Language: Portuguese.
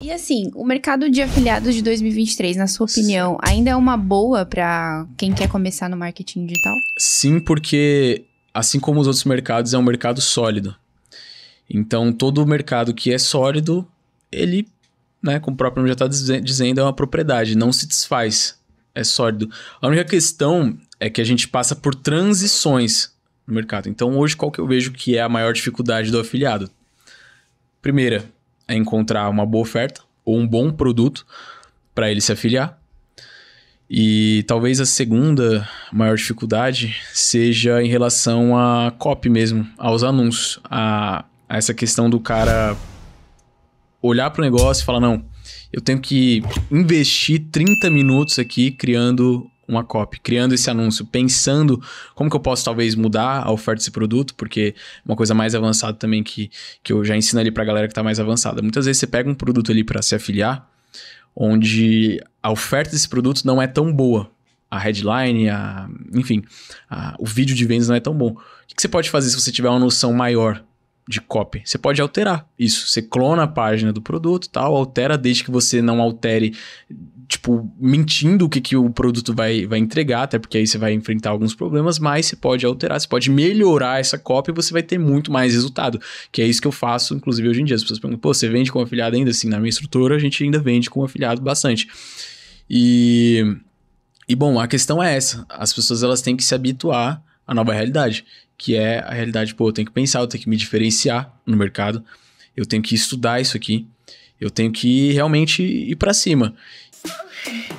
E assim, o mercado de afiliados de 2023, na sua opinião, ainda é uma boa para quem quer começar no marketing digital? Sim, porque assim como os outros mercados, é um mercado sólido. Então, todo mercado que é sólido, ele, né, como o próprio nome já está dizendo, é uma propriedade, não se desfaz, é sólido. A única questão é que a gente passa por transições no mercado. Então, hoje, qual que eu vejo que é a maior dificuldade do afiliado? Primeira, é encontrar uma boa oferta ou um bom produto para ele se afiliar. E talvez a segunda maior dificuldade seja em relação à copy mesmo, aos anúncios, a, a essa questão do cara olhar para o negócio e falar: não, eu tenho que investir 30 minutos aqui criando uma copy, criando esse anúncio, pensando como que eu posso talvez mudar a oferta desse produto, porque uma coisa mais avançada também que, que eu já ensino ali para a galera que está mais avançada. Muitas vezes você pega um produto ali para se afiliar, onde a oferta desse produto não é tão boa. A headline, a, enfim, a, o vídeo de vendas não é tão bom. O que, que você pode fazer se você tiver uma noção maior de copy. Você pode alterar isso. Você clona a página do produto, tal, altera desde que você não altere tipo, mentindo o que, que o produto vai, vai entregar, até porque aí você vai enfrentar alguns problemas, mas você pode alterar, você pode melhorar essa cópia e você vai ter muito mais resultado. Que é isso que eu faço, inclusive, hoje em dia. As pessoas perguntam, pô, você vende com afiliado ainda? Assim, na minha estrutura a gente ainda vende com afiliado bastante. E, e bom, a questão é essa. As pessoas elas têm que se habituar à nova realidade, que é a realidade, pô, eu tenho que pensar, eu tenho que me diferenciar no mercado, eu tenho que estudar isso aqui, eu tenho que realmente ir para cima. Okay.